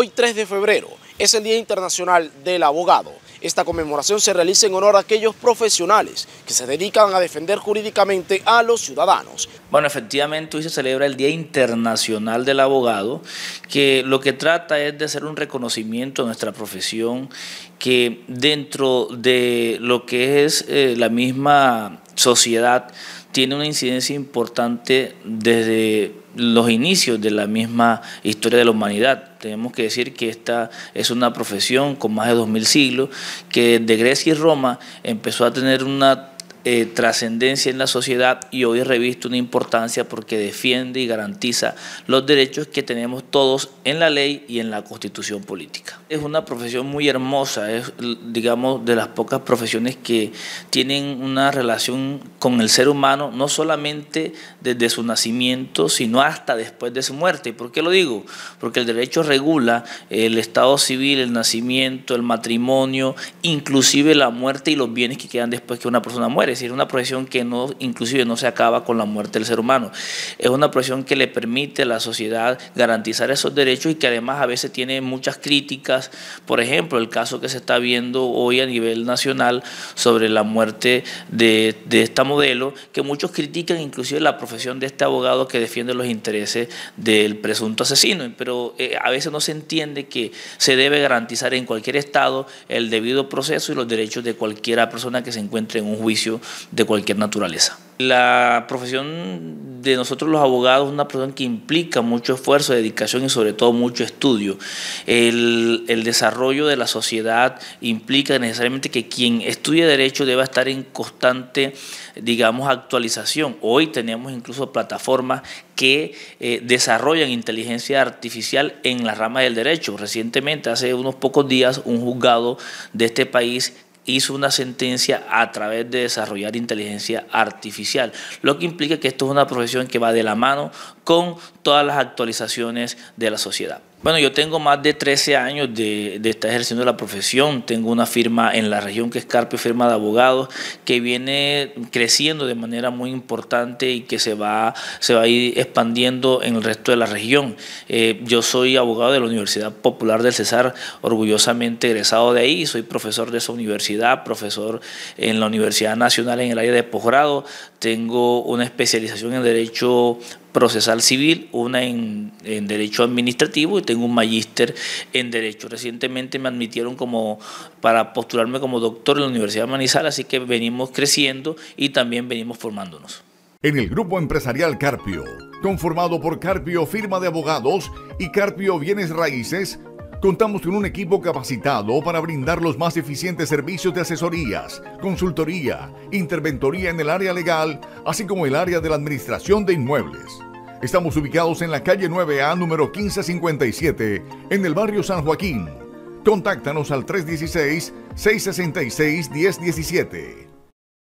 Hoy 3 de febrero es el Día Internacional del Abogado. Esta conmemoración se realiza en honor a aquellos profesionales que se dedican a defender jurídicamente a los ciudadanos. Bueno, efectivamente hoy se celebra el Día Internacional del Abogado, que lo que trata es de hacer un reconocimiento a nuestra profesión, que dentro de lo que es eh, la misma sociedad tiene una incidencia importante desde los inicios de la misma historia de la humanidad. Tenemos que decir que esta es una profesión con más de dos 2.000 siglos, que de Grecia y Roma empezó a tener una eh, trascendencia en la sociedad y hoy reviste una importancia porque defiende y garantiza los derechos que tenemos todos en la ley y en la constitución política. Es una profesión muy hermosa, es digamos de las pocas profesiones que tienen una relación con el ser humano, no solamente desde su nacimiento, sino hasta después de su muerte. por qué lo digo? Porque el derecho regula el estado civil, el nacimiento, el matrimonio, inclusive la muerte y los bienes que quedan después que una persona muere. Es decir, una profesión que no, inclusive no se acaba con la muerte del ser humano. Es una profesión que le permite a la sociedad garantizar esos derechos y que además a veces tiene muchas críticas. Por ejemplo, el caso que se está viendo hoy a nivel nacional sobre la muerte de, de esta modelo, que muchos critican inclusive la profesión de este abogado que defiende los intereses del presunto asesino. Pero eh, a veces no se entiende que se debe garantizar en cualquier estado el debido proceso y los derechos de cualquiera persona que se encuentre en un juicio de cualquier naturaleza. La profesión de nosotros los abogados es una profesión que implica mucho esfuerzo, dedicación y sobre todo mucho estudio. El, desarrollo de la sociedad implica necesariamente que quien estudie derecho deba estar en constante, digamos, actualización. Hoy tenemos incluso plataformas que eh, desarrollan inteligencia artificial en la rama del derecho. Recientemente, hace unos pocos días, un juzgado de este país hizo una sentencia a través de desarrollar inteligencia artificial, lo que implica que esto es una profesión que va de la mano con todas las actualizaciones de la sociedad. Bueno, yo tengo más de 13 años de, estar ejerciendo la profesión. Tengo una firma en la región que es Carpio, firma de abogados, que viene creciendo de manera muy importante y que se va, se va a ir expandiendo en el resto de la región. Eh, yo soy abogado de la Universidad Popular del Cesar, orgullosamente egresado de ahí. Soy profesor de esa universidad, profesor en la Universidad Nacional en el área de posgrado. Tengo una especialización en Derecho procesal civil, una en, derecho administrativo y tengo un magíster en derecho. Recientemente me admitieron como para postularme como doctor en la Universidad de Manizales, así que venimos creciendo y también venimos formándonos. En el grupo empresarial Carpio, conformado por Carpio Firma de Abogados y Carpio Bienes Raíces, Contamos con un equipo capacitado para brindar los más eficientes servicios de asesorías, consultoría, interventoría en el área legal, así como el área de la administración de inmuebles. Estamos ubicados en la calle 9A número 1557, en el barrio San Joaquín. Contáctanos al 316-666-1017.